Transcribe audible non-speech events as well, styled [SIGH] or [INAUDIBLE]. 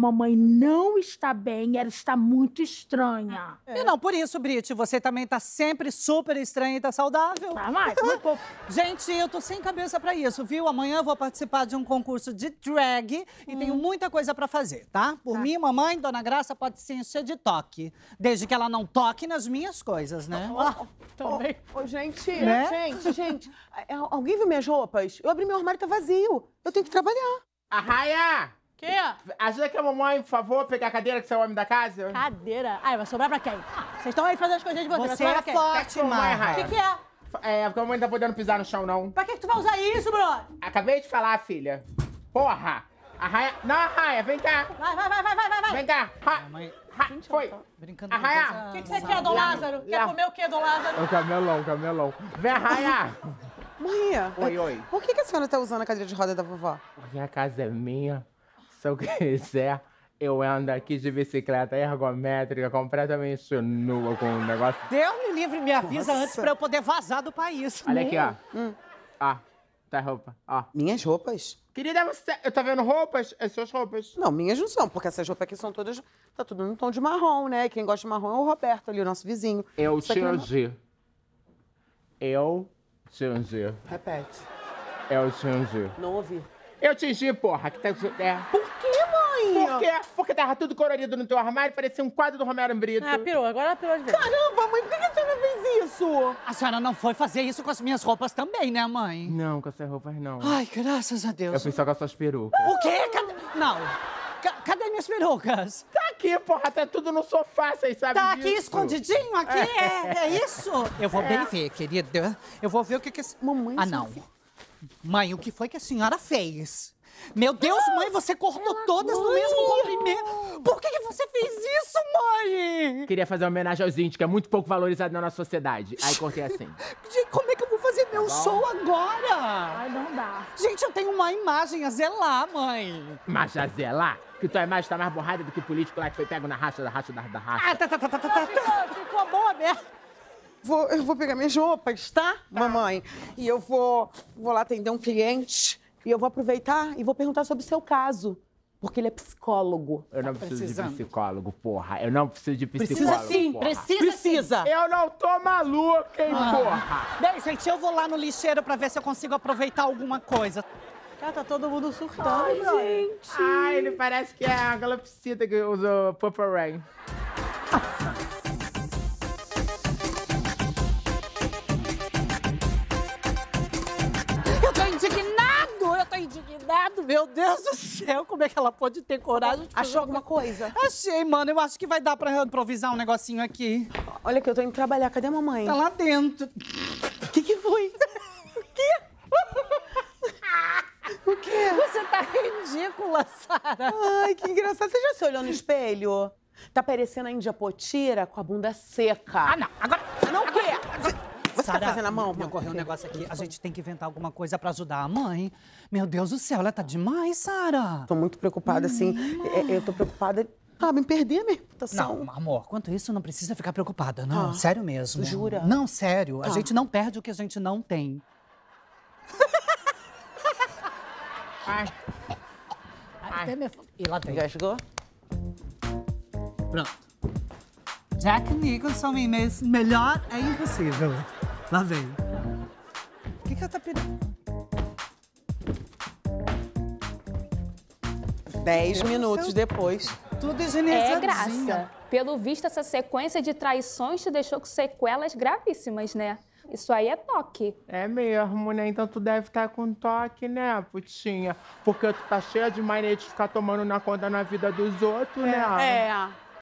Mamãe não está bem, ela está muito estranha. É. E não por isso, Brit, você também está sempre super estranha e está saudável. Tá mas, [LAUGHS] Gente, eu tô sem cabeça para isso, viu? Amanhã eu vou participar de um concurso de drag hum. e tenho hum. muita coisa para fazer, tá? Por tá. mim, mamãe, Dona Graça pode se encher de toque. Desde que ela não toque nas minhas coisas, né? Oh, oh, [LAUGHS] bem. Oh, oh, gente, né? gente, gente. [LAUGHS] É, alguém viu minhas roupas? Eu abri meu armário e tá vazio. Eu tenho que trabalhar. Arraia! Quem é? Ajuda aqui a mamãe, por favor, pegar a cadeira que você é o homem da casa. Cadeira? Ai, ah, vai sobrar pra quem? Vocês estão aí fazendo as coisas de vocês. Você é forte, mãe. O que, que é? É, porque a mamãe não tá podendo pisar no chão, não. Pra que, que tu vai usar isso, bro? Acabei de falar, filha. Porra! Arraia. Não, Arraia, vem cá! Vai, vai, vai, vai, vai, vai! Vem cá! Ha... Mãe... Ha... Gente, Foi! brincando Arraia! O que, que você quer, Dom Lázaro? Quer comer o quê Dom Lázaro? O camelão, o camelão. Vem, Arraia! Mãe! Oi, oi. Por que, que a senhora tá usando a cadeira de roda da vovó? Porque a casa é minha se eu [LAUGHS] quiser, eu ando aqui de bicicleta ergométrica, completamente nua com um negócio. Deus me livre, me avisa Nossa. antes pra eu poder vazar do país. Olha aqui, ó. Hum. hum. Ó, tá roupa, ó. Minhas roupas? Querida, é você. Eu tô vendo roupas? As é suas roupas? Não, minhas não são, porque essas roupas aqui são todas. Tá tudo num tom de marrom, né? Quem gosta de marrom é o Roberto ali, o nosso vizinho. Eu te é... Eu te ungir. Repete. Eu te ungir. Não ouvi. Eu tingi, porra. Que tá... é. Por quê, mãe? Por quê? Porque tava tudo colorido no teu armário, parecia um quadro do Romero Brito. Ah, pirou. Agora pirou de vez. Caramba, mãe, por que a senhora fez isso? A senhora não foi fazer isso com as minhas roupas também, né, mãe? Não, com as suas roupas não. Ai, graças a Deus. Eu fiz só com as suas perucas. O quê? Cadê... Não. C cadê minhas perucas? Tá aqui, porra. Tá tudo no sofá, vocês sabem Tá aqui disso. escondidinho, aqui? É, é, é isso? [LAUGHS] Eu vou é. bem ver, querida. Eu vou ver o que que... Mamãe... Ah, não. Mãe, o que foi que a senhora fez? Meu Deus, mãe, você cortou Ela todas no mesmo comprimento. Por que, que, você fez isso, mãe? Queria fazer uma homenagem aos índios, que é muito pouco valorizado na nossa sociedade. Aí cortei assim. [LAUGHS] Como é que eu vou fazer meu tá show agora? Ai, não dá. Gente, eu tenho uma imagem a zelar, mãe. Mas a zelar? Que tua imagem tá mais borrada do que o político lá que foi pego na racha da racha da, racha. Ah, tá, tá, tá, tá, tá. tá. Ficou, tá. ficou boa né? Vou, eu vou pegar minhas roupas, tá, tá, mamãe? E eu vou, vou lá atender um cliente e eu vou aproveitar e vou perguntar sobre o seu caso. Porque ele é psicólogo. Eu não tá preciso de psicólogo, porra. Eu não preciso de psicólogo. Precisa sim, porra. precisa. Precisa. Sim. Eu não tô maluca, hein, ah. porra. Bem, gente, eu vou lá no lixeiro pra ver se eu consigo aproveitar alguma coisa. Cara, tá todo mundo surtando, Ai, gente. Ai, ele parece que é a galopsita que usou Purple Rain. Meu Deus do céu, como é que ela pode ter coragem de Achou alguma coisa? Achei, mano. Eu acho que vai dar pra improvisar um negocinho aqui. Olha que eu tô indo trabalhar. Cadê a mamãe? Tá lá dentro. O que que foi? [LAUGHS] o quê? [LAUGHS] O quê? Você tá ridícula, Sara. Ai, que engraçado. Você já se olhou no espelho? Tá parecendo a Índia Potira com a bunda seca. Ah, não. Agora... Ah, não o quê? tá fazendo a mão? Me ocorreu um negócio aqui. A gente tem que inventar alguma coisa para ajudar a mãe. Meu Deus do céu, ela tá demais, Sara. Tô muito preocupada, assim. É, é, eu tô preocupada sabe, ah, me perder a minha reputação. Não, amor, quanto isso, não precisa ficar preocupada, não. Ah, sério mesmo. Jura? Não, sério. Ah. A tá. gente não perde o que a gente não tem. [LAUGHS] Ai. Ai. Até me... E lá tem. chegou? Pronto. Jack Nicholson e melhor é impossível. Lá vem. O que, que ela tá pedindo? 10 minutos depois. Tudo higienizadinho. É graça. Pelo visto, essa sequência de traições te deixou com sequelas gravíssimas, né? Isso aí é toque. É mesmo, né? Então tu deve estar tá com toque, né, putinha? Porque tu tá cheia de mania de ficar tomando na conta na vida dos outros, é, né? É.